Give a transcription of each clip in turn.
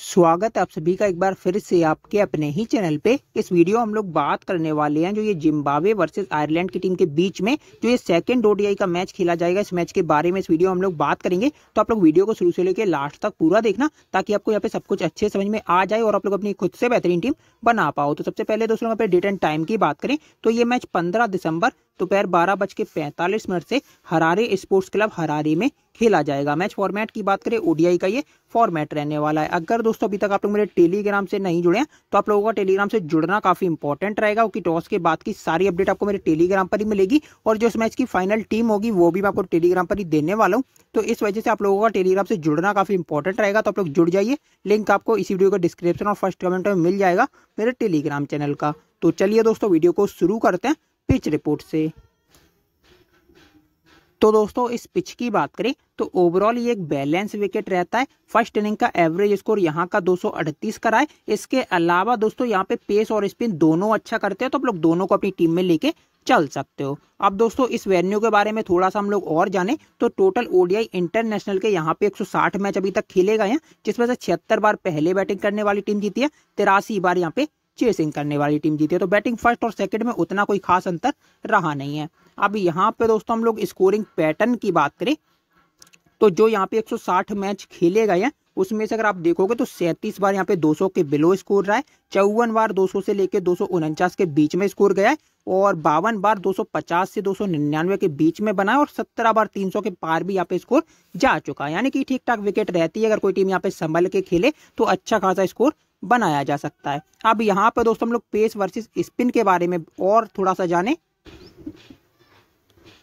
स्वागत है आप सभी का एक बार फिर से आपके अपने ही चैनल पे इस वीडियो हम लोग बात करने वाले हैं जो ये जिम्बाब्वे वर्सेस आयरलैंड की टीम के बीच में जो ये सेकंड ओडीआई का मैच खेला जाएगा इस मैच के बारे में इस वीडियो हम लोग बात करेंगे तो आप लोग वीडियो को शुरू से लेकर लास्ट तक पूरा देखना ताकि आपको यहाँ पे सब कुछ अच्छे समझ में आ जाए और आप लोग अपनी खुद से बेहतरीन टीम बना पाओ तो सबसे पहले दोस्तों डेट एंड टाइम की बात करें तो ये मैच पंद्रह दिसंबर दोपहर बारह बज के पैंतालीस मिनट से हरारे स्पोर्ट्स क्लब हरारे में खेला जाएगा मैच फॉर्मेट की बात करें ओडीआई का ये फॉर्मेट रहने वाला है अगर दोस्तों अभी तक आप लोग मेरे टेलीग्राम से नहीं जुड़े हैं तो आप लोगों का टेलीग्राम से जुड़ना काफी इंपॉर्टेंट रहेगा क्योंकि टॉस के बाद की सारी अपडेट आपको मेरे टेलीग्राम पर ही मिलेगी और जो इस मैच की फाइनल टीम होगी वो भी मैं आपको टेलीग्राम पर ही देने वाला हूँ तो इस वजह से आप लोगों का टेलीग्राम से जुड़ना काफी इंपॉर्टेंट रहेगा तो आप लोग जुड़ जाइए लिंक आपको इसी वीडियो का डिस्क्रिप्शन और फर्स्ट कमेंट में मिल जाएगा मेरे टेलीग्राम चैनल का तो चलिए दोस्तों वीडियो को शुरू करते हैं पिच रिपोर्ट से तो दोस्तों इस पिच की बात करें तो ओवरऑल ये एक बैलेंस विकेट रहता है फर्स्ट इनिंग का एवरेज स्कोर यहाँ का 238 का है इसके अलावा दोस्तों यहाँ पे पेस और स्पिन दोनों अच्छा करते हैं तो आप लोग दोनों को अपनी टीम में लेके चल सकते हो अब दोस्तों इस वेन्यू के बारे में थोड़ा सा हम लोग और जाने तो टोटल ओडीआई इंटरनेशनल के यहाँ पे 160 मैच अभी तक खेले गए हैं जिसमें से छिहत्तर बार पहले बैटिंग करने वाली टीम जीती है तिरासी बार यहाँ पे चेसिंग करने वाली टीम जीती है तो बैटिंग फर्स्ट और सेकंड में उतना कोई खास अंतर रहा नहीं है अब यहाँ पे दोस्तों हम लोग स्कोरिंग पैटर्न की बात करें तो जो यहाँ पे 160 मैच खेले गए हैं उसमें से अगर आप देखोगे तो 37 बार यहाँ पे 200 के बिलो स्कोर रहा है चौवन बार 200 से लेकर दो के बीच में स्कोर गया है और बावन बार 250 से 299 के बीच में बना है और 17 बार 300 के पार भी यहाँ पे स्कोर जा चुका है यानी कि ठीक ठाक विकेट रहती है अगर कोई टीम यहाँ पे संभल के खेले तो अच्छा खासा स्कोर बनाया जा सकता है अब यहाँ पर दोस्तों हम लोग पेस वर्सेस स्पिन के बारे में और थोड़ा सा जाने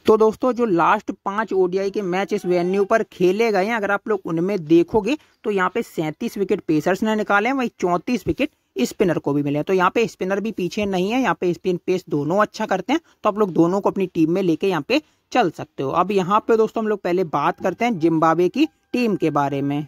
तो दोस्तों जो लास्ट पांच ओडीआई के मैच इस वेन्यू पर खेले गए हैं अगर आप लोग उनमें देखोगे तो यहाँ पे सैंतीस विकेट पेसर्स ने निकाले हैं चौंतीस विकेट स्पिनर को भी मिले तो यहाँ पे स्पिनर भी पीछे नहीं है यहाँ पे स्पिन पेस दोनों अच्छा करते हैं तो आप लोग दोनों को अपनी टीम में लेके यहाँ पे चल सकते हो अब यहाँ पे दोस्तों हम लोग पहले बात करते हैं जिम्बाबे की टीम के बारे में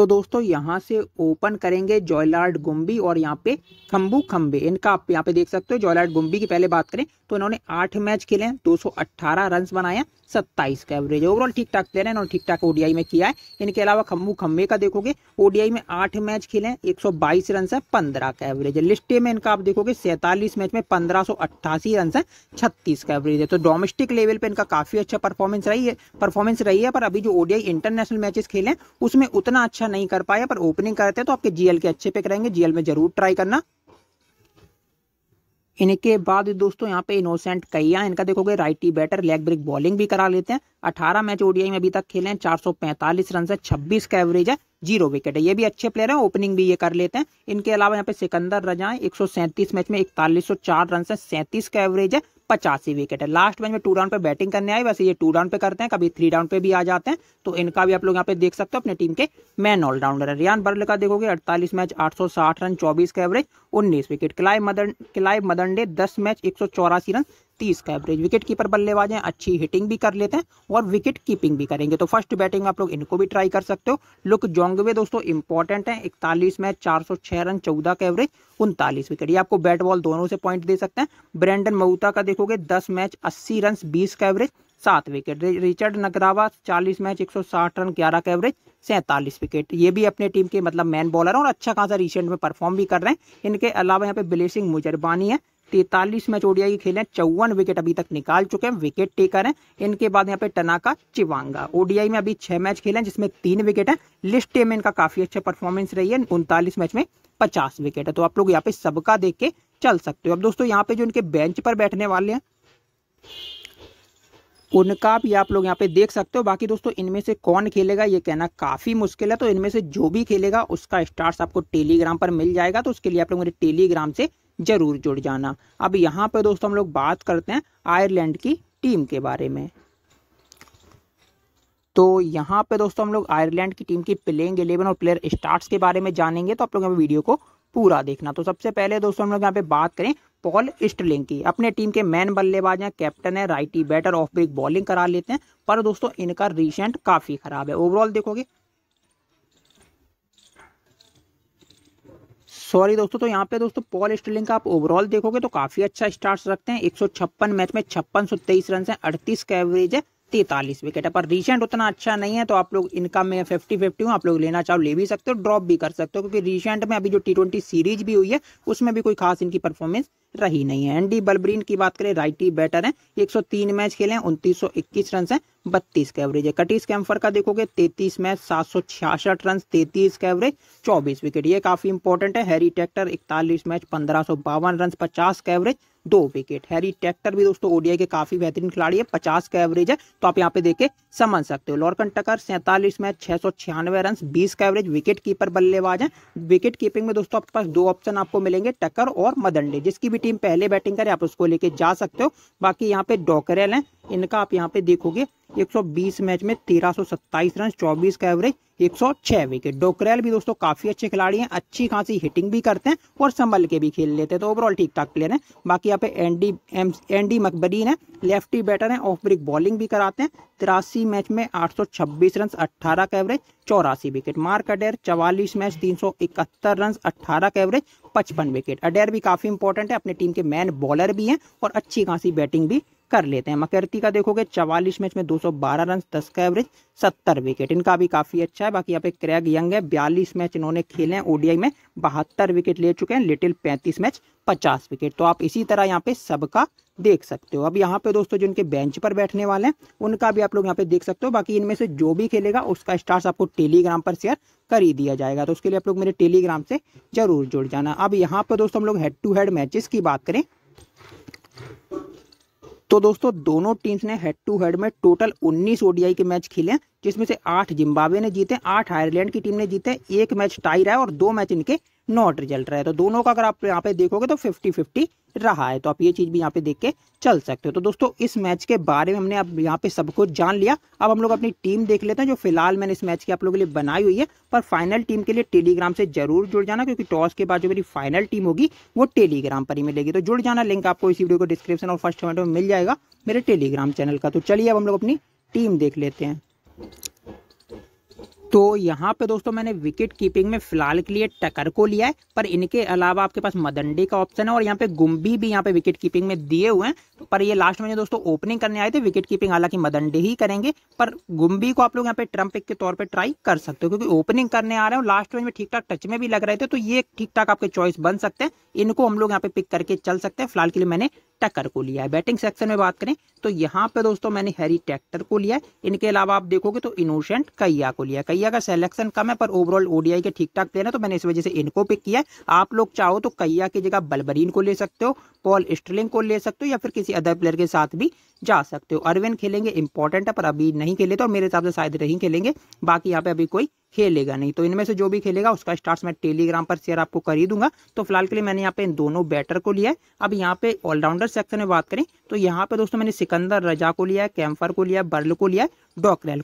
तो दोस्तों यहाँ से ओपन करेंगे जॉयलार्ड गुम्बी और यहाँ पे खम्बू खम्बे इनका आप यहाँ पे देख सकते हो जॉयलार्ड गुम्बी की पहले बात करें तो इन्होंने आठ मैच खेले हैं 218 रन बनाए सत्ताईस का एवरेज ओवरऑल ठीक ठाक प्लेयर है इन्होंने ठीक ठाक ओडीआई में किया है इनके अलावा खम्बू खम्बे का देखोगे ओडीआई में आठ मैच खेले हैं एक रन है पंद्रह का एवरेज है लिस्टे में इनका आप देखोगे सैंतालीस मैच में पंद्रह रन है छत्तीस का एवरेज है तो डोमेस्टिक लेवल पर इनका काफी अच्छा परफॉर्मेंस रही है परफॉर्मेंस रही है पर अभी जो ओडीआई इंटरनेशनल मैचेस खेले हैं उसमें उतना अच्छा नहीं कर पाया पर ओपनिंग करते हैं तो आपके जीएल के अच्छे पिक रहेंगे जीएल में जरूर ट्राई करना इनके बाद दोस्तों यहाँ पे इनोसेंट कैया इनका देखोगे righty batter leg break bowling भी करा लेते हैं 18 मैच ओडीआई में अभी तक खेले हैं 445 रन है 26 का एवरेज है जीरो विकेट है ये भी अच्छे प्लेयर हैं ओपनिंग भी ये कर लेते हैं इनके अलावा यहाँ पे सिकंदर रजाएं एक मैच में इकतालीस रन है सैंतीस का एवरेज है पचासी विकेट है लास्ट मैच में टू राउंड पे बैटिंग करने आए वैसे ये टू राउंड पे करते हैं कभी थ्री राउंड पे भी आ जाते हैं तो इनका भी आप लोग यहाँ पे देख सकते हो अपने टीम के मैन ऑलराउंडर है रियान बर्ल का देखोगे अड़तालीस मैच आठ रन चौबीस का एवरेज उन्नीस विकेट क्लाइव मदन क्लाइव मदनडे दस मैच एक रन तीस का एवरेज विकेट कीपर बल्लेबाज हैं अच्छी हिटिंग भी कर लेते हैं और विकेट कीपिंग भी करेंगे तो फर्स्ट बैटिंग में आप लोग इनको भी ट्राई कर सकते हो लुक जोंगवे दोस्तों इंपॉर्टेंट है इकतालीस मैच चार रन चौदह का एवरेज उनतालीस विकेट ये आपको बैट बॉल दोनों से पॉइंट दे सकते हैं ब्रेंडन मऊता का देखोगे दस मैच अस्सी रन बीस का एवरेज सात विकेट रिचर्ड नगरावा चालीस मैच 160 रन ग्यारह का एवरेज सैंतालीस विकेट ये भी अपने टीम के मतलब मैन बॉलर हैं और अच्छा खासा रिसेंट में परफॉर्म भी कर रहे हैं इनके अलावा यहाँ पे बिलेसिंग मुजरबानी है तैतालीस मैच ओडीआई खेले चौवन विकेट अभी तक निकाल चुके हैं विकेट टेकर हैं इनके बाद यहाँ पे टनाका चिवांगा ओडीआई में अभी छह मैच खेले जिसमें तीन विकेट है लिस्ट में इनका काफी अच्छा परफॉर्मेंस रही है उनतालीस मैच में पचास विकेट है तो आप लोग यहाँ पे सबका देख के चल सकते हो अब दोस्तों यहाँ पे जो इनके बेंच पर बैठने वाले हैं उनका भी आप लोग यहाँ पे देख सकते हो बाकी दोस्तों इनमें से कौन खेलेगा ये कहना काफ़ी मुश्किल है तो इनमें से जो भी खेलेगा उसका स्टार्स आपको टेलीग्राम पर मिल जाएगा तो उसके लिए आप लोग मेरे टेलीग्राम से जरूर जुड़ जाना अब यहाँ पर दोस्तों हम लोग बात करते हैं आयरलैंड की टीम के बारे में तो यहाँ पे दोस्तों हम लोग आयरलैंड की टीम की प्लेइंग इलेवन और प्लेयर स्टार्ट्स के बारे में जानेंगे तो आप लोग यहाँ वीडियो को पूरा देखना तो सबसे पहले दोस्तों हम लोग यहाँ पे बात करें पॉल स्टलिंग की अपने टीम के मैन बल्लेबाज हैं कैप्टन है righty batter off break bowling करा लेते हैं पर दोस्तों इनका रिसेंट काफ़ी खराब है ओवरऑल देखोगे सॉरी दोस्तों तो यहाँ पे दोस्तों पॉल स्टेलिंग का आप ओवरऑल देखोगे तो काफ़ी अच्छा स्टार्ट रखते हैं एक मैच में छप्पन रन है अड़तीस का एवरेज है तैतालीस विकेट है पर रिसेंट उतना अच्छा नहीं है तो आप लोग इनका मैं फिफ्टी फिफ्टी हूँ आप लोग लेना चाहो ले भी सकते हो ड्रॉप भी कर सकते हो क्योंकि रिसेंट में अभी जो टी ट्वेंटी सीरीज भी हुई है उसमें भी कोई खास इनकी परफॉर्मेंस रही नहीं है एंडी बलब्रीन की बात करें राइटी बैटर है 103 मैच खेले हैं उनतीस रन है बत्तीस के एवरेज है कटिस कैम्फर का देखोगे 33 मैच सात रन 33 के एवरेज 24 विकेट ये काफी इंपॉर्टेंट है हैरी ट्रैक्टर इकतालीस मैच पंद्रह रन 50 के एवरेज दो विकेट हैरी ट्रैक्टर भी दोस्तों ओडीआई के काफी बेहतरीन खिलाड़ी है पचास का एवरेज है तो आप यहाँ पे देखे समझ सकते हो लॉर्कन टकर सैंतालीस मैच छह सौ छियानवे रन बीस का एवरेज विकेट कीपर बल्लेबाज है विकेट कीपिंग में दोस्तों आपके पास दो ऑप्शन आपको मिलेंगे टकर और मदनडे जिसकी भी टीम पहले बैटिंग करे आप उसको लेके जा सकते हो बाकी यहाँ पे डॉकरेल है इनका आप यहाँ पे देखोगे 120 मैच में तेरह रन 24 का एवरेज 106 विकेट डोकरेल भी दोस्तों काफी अच्छे खिलाड़ी हैं अच्छी खासी हिटिंग भी करते हैं और संभल के भी खेल लेते हैं तो ओवरऑल ठीक ठाक प्लेयर हैं बाकी यहाँ पे एम, एंडी मकबरीन है लेफ्टी बैटर हैं ऑफ ब्रिक बॉलिंग भी कराते हैं तिरासी मैच में 826 रन 18 का एवरेज चौरासी विकेट मार्क अडेर चवालीस मैच तीन रन अट्ठारह का एवरेज पचपन विकेट अडेर भी काफी इंपॉर्टेंट है अपनी टीम के मैन बॉलर भी हैं और अच्छी खासी बैटिंग भी कर लेते हैं मकैरती का देखोगे चवालीस मैच में 212 रन 10 का एवरेज 70 विकेट इनका भी काफ़ी अच्छा है बाकी यहाँ पे क्रैग यंग है बयालीस मैच इन्होंने खेले हैं ओडीआई में बहत्तर विकेट ले चुके हैं लिटिल पैंतीस मैच पचास विकेट तो आप इसी तरह यहाँ पे सबका देख सकते हो अब यहाँ पे दोस्तों जिनके बेंच पर बैठने वाले हैं उनका भी आप लोग यहाँ पे देख सकते हो बाकी इनमें से जो भी खेलेगा उसका स्टार्स आपको टेलीग्राम पर शेयर कर ही दिया जाएगा तो उसके लिए आप लोग मेरे टेलीग्राम से जरूर जुड़ जाना अब यहाँ पे दोस्तों हम लोग हेड टू हेड मैचेस की बात करें तो दोस्तों दोनों टीम्स ने हेड टू हेड में टोटल 19 ओडीआई के मैच खेले जिसमें से आठ जिम्बाब्वे ने जीते आठ आयरलैंड की टीम ने जीते एक मैच टाई रहा है और दो मैच इनके नॉट रिजल्ट रहे तो दोनों का अगर आप यहाँ पे देखोगे तो फिफ्टी फिफ्टी रहा है तो आप ये चीज़ भी यहाँ पे देख के चल सकते हो तो दोस्तों इस मैच के बारे में हमने अब यहाँ पे सब कुछ जान लिया अब हम लोग अपनी टीम देख लेते हैं जो फिलहाल मैंने इस मैच की आप लोगों के लिए बनाई हुई है पर फाइनल टीम के लिए टेलीग्राम से जरूर जुड़ जाना क्योंकि टॉस के बाद जो मेरी फाइनल टीम होगी वो टेलीग्राम पर ही मिलेगी तो जुड़ जाना लिंक आपको इसी वीडियो को डिस्क्रिप्शन और फर्स्ट कमेंट में मिल जाएगा मेरे टेलीग्राम चैनल का तो चलिए अब हम लोग अपनी टीम देख लेते हैं तो यहाँ पे दोस्तों मैंने विकेट कीपिंग में फिलहाल के लिए टकर को लिया है पर इनके अलावा आपके पास मदंडी का ऑप्शन है और यहाँ पे गुम्बी भी यहाँ पे विकेट कीपिंग में दिए हुए हैं पर ये लास्ट में दोस्तों ओपनिंग करने आए थे विकेट कीपिंग हालांकि मदंडी ही करेंगे पर गुम्बी को आप लोग यहाँ पे ट्रम्प के तौर पर ट्राई कर सकते हो क्योंकि ओपनिंग करने आ रहे हो लास्ट में ठीक ठाक टच में भी लग रहे थे तो ये ठीक ठाक आपके चॉइस बन सकते हैं इनको हम लोग यहाँ पे पिक करके चल सकते हैं फिलहाल के लिए मैंने टक्कर को लिया है बैटिंग सेक्शन में बात करें तो यहाँ पे दोस्तों मैंने हैरी ट्रैक्टर को लिया है इनके अलावा आप देखोगे तो इनोशेंट कैया को लिया कैया का सिलेक्शन कम है पर ओवरऑल ओडीआई के ठीक ठाक प्लेयर है तो मैंने इस वजह से इनको पिक किया है आप लोग चाहो तो कैया की जगह बलबरीन को ले सकते हो पॉल स्टलिंग को ले सकते हो या फिर किसी अदर प्लेयर के साथ भी जा सकते हो अरविंद खेलेंगे इंपॉर्टेंट है पर अभी नहीं खेले तो मेरे हिसाब से शायद नहीं खेलेंगे बाकी यहाँ पे अभी कोई खेलेगा नहीं तो इनमें से जो भी खेलेगा उसका स्टार्स मैं टेलीग्राम पर शेयर आपको कर ही दूंगा तो फिलहाल के लिए मैंने यहाँ पे इन दोनों बैटर को लिया है अब यहाँ पे ऑलराउंडर सेक्शन में बात करें तो यहाँ पे दोस्तों मैंने सिकंदर रजा को लिया है कैम्फर को लिया बर्ल को लिया है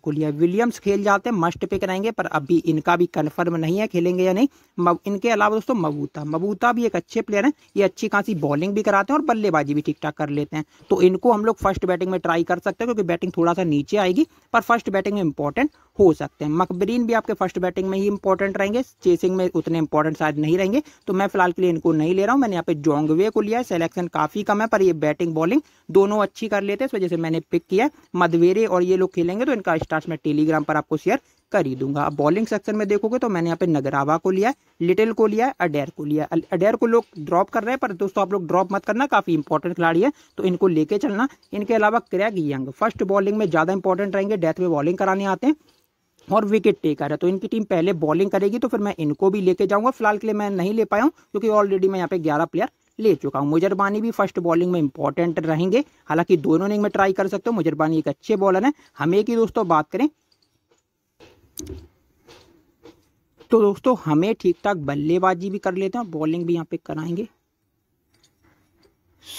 को लिया विलियम्स खेल जाते हैं मस्ट पे कराएंगे पर अभी इनका भी कन्फर्म नहीं है खेलेंगे या नहीं इनके अलावा दोस्तों मबूता मबूता भी एक अच्छे प्लेयर है ये अच्छी खासी बॉलिंग भी कराते हैं और बल्लेबाजी भी ठीक ठाक कर लेते हैं तो इनको हम लोग फर्स्ट बैटिंग में ट्राई कर सकते हैं क्योंकि बैटिंग थोड़ा सा नीचे आएगी पर फर्स्ट बैटिंग में इंपॉर्टेंट हो सकते हैं मकबरीन भी आपके फर्स्ट बैटिंग में ही इंपॉर्टेंट रहेंगे चेसिंग में उतने इंपॉर्टेंट शायद नहीं रहेंगे तो मैं फिलहाल के लिए इनको नहीं ले रहा हूं मैंने यहाँ पे जोंगवे को लिया है सिलेक्शन काफी कम है पर ये बैटिंग बॉलिंग दोनों अच्छी कर लेते हैं इस वजह से मैंने पिक किया मधवेरे और ये लोग खेलेंगे तो इनका स्टार्ट मैं टेलीग्राम पर आपको शेयर कर ही दूंगा अब बॉलिंग सेक्शन में देखोगे तो मैंने यहाँ पे नगरावा को लिया लिटिल को लिया अडेर को लिया अडेर को लोग ड्रॉप कर रहे हैं पर दोस्तों आप लोग ड्रॉप मत करना काफी इंपॉर्टेंट खिलाड़ी है तो इनको लेके चलना इनके अलावा क्रैग यंग फर्स्ट बॉलिंग में ज्यादा इंपॉर्टेंट रहेंगे डेथ में बॉलिंग कराने आते हैं और विकेट टेकर है तो इनकी टीम पहले बॉलिंग करेगी तो फिर मैं इनको भी लेके जाऊंगा फिलहाल के लिए मैं नहीं ले पाया हूँ क्योंकि ऑलरेडी मैं यहाँ पे ग्यारह प्लेयर ले चुका हूँ मुजरबानी भी फर्स्ट बॉलिंग में इंपॉर्टेंट रहेंगे हालांकि दोनों इनिंग में ट्राई कर सकते हो मुजरबानी एक अच्छे बॉलर है हमें की दोस्तों बात करें तो दोस्तों हमें ठीक ठाक बल्लेबाजी भी कर लेते हैं बॉलिंग भी यहाँ पे कराएंगे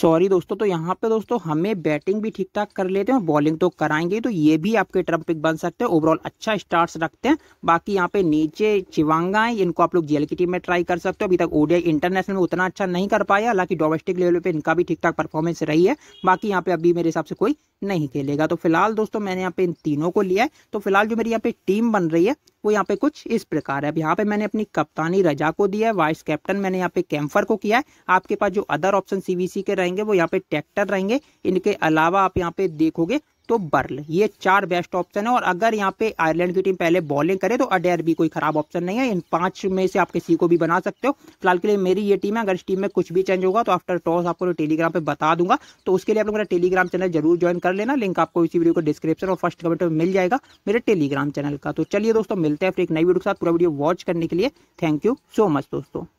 सॉरी दोस्तों तो यहाँ पे दोस्तों हमें बैटिंग भी ठीक ठाक कर लेते हैं और बॉलिंग तो कराएंगे तो ये भी आपके ट्रम्प पिक बन सकते हैं ओवरऑल अच्छा स्टार्ट रखते हैं बाकी यहाँ पे नीचे चिवांगा है इनको आप लोग जेल की टीम में ट्राई कर सकते हो अभी तक ओडीआई इंटरनेशनल में उतना अच्छा नहीं कर पाया हालांकि डोमेस्टिक लेवल पर इनका भी ठीक ठाक परफॉर्मेंस रही है बाकी यहाँ पे अभी मेरे हिसाब से कोई नहीं खेलेगा तो फिलहाल दोस्तों मैंने यहाँ पे इन तीनों को लिया है तो फिलहाल जो मेरी यहाँ पे टीम बन रही है वो यहाँ पे कुछ इस प्रकार है अब यहाँ पे मैंने अपनी कप्तानी रजा को दिया है वाइस कैप्टन मैंने यहाँ पे कैम्फर को किया है आपके पास जो अदर ऑप्शन सीवीसी के रहे रहेंगे वो यहाँ पे ट्रैक्टर रहेंगे इनके अलावा आप यहाँ पे देखोगे तो बर्ल ये चार बेस्ट ऑप्शन है और अगर यहाँ पे आयरलैंड की टीम पहले बॉलिंग करे तो अडेयर भी कोई खराब ऑप्शन नहीं है इन पांच में से आप किसी को भी बना सकते हो फिलहाल के लिए मेरी ये टीम है अगर इस टीम में कुछ भी चेंज होगा तो आफ्टर टॉस आपको टेलीग्राम पे बता दूंगा तो उसके लिए आप लोग मेरा टेलीग्राम चैनल जरूर ज्वाइन कर लेना लिंक आपको इसी वीडियो को डिस्क्रिप्शन और फर्स्ट कमेंट में मिल जाएगा मेरे टेलीग्राम चैनल का तो चलिए दोस्तों मिलते हैं फिर एक नई वीडियो के साथ पूरा वीडियो वॉच करने के लिए थैंक यू सो मच दोस्तों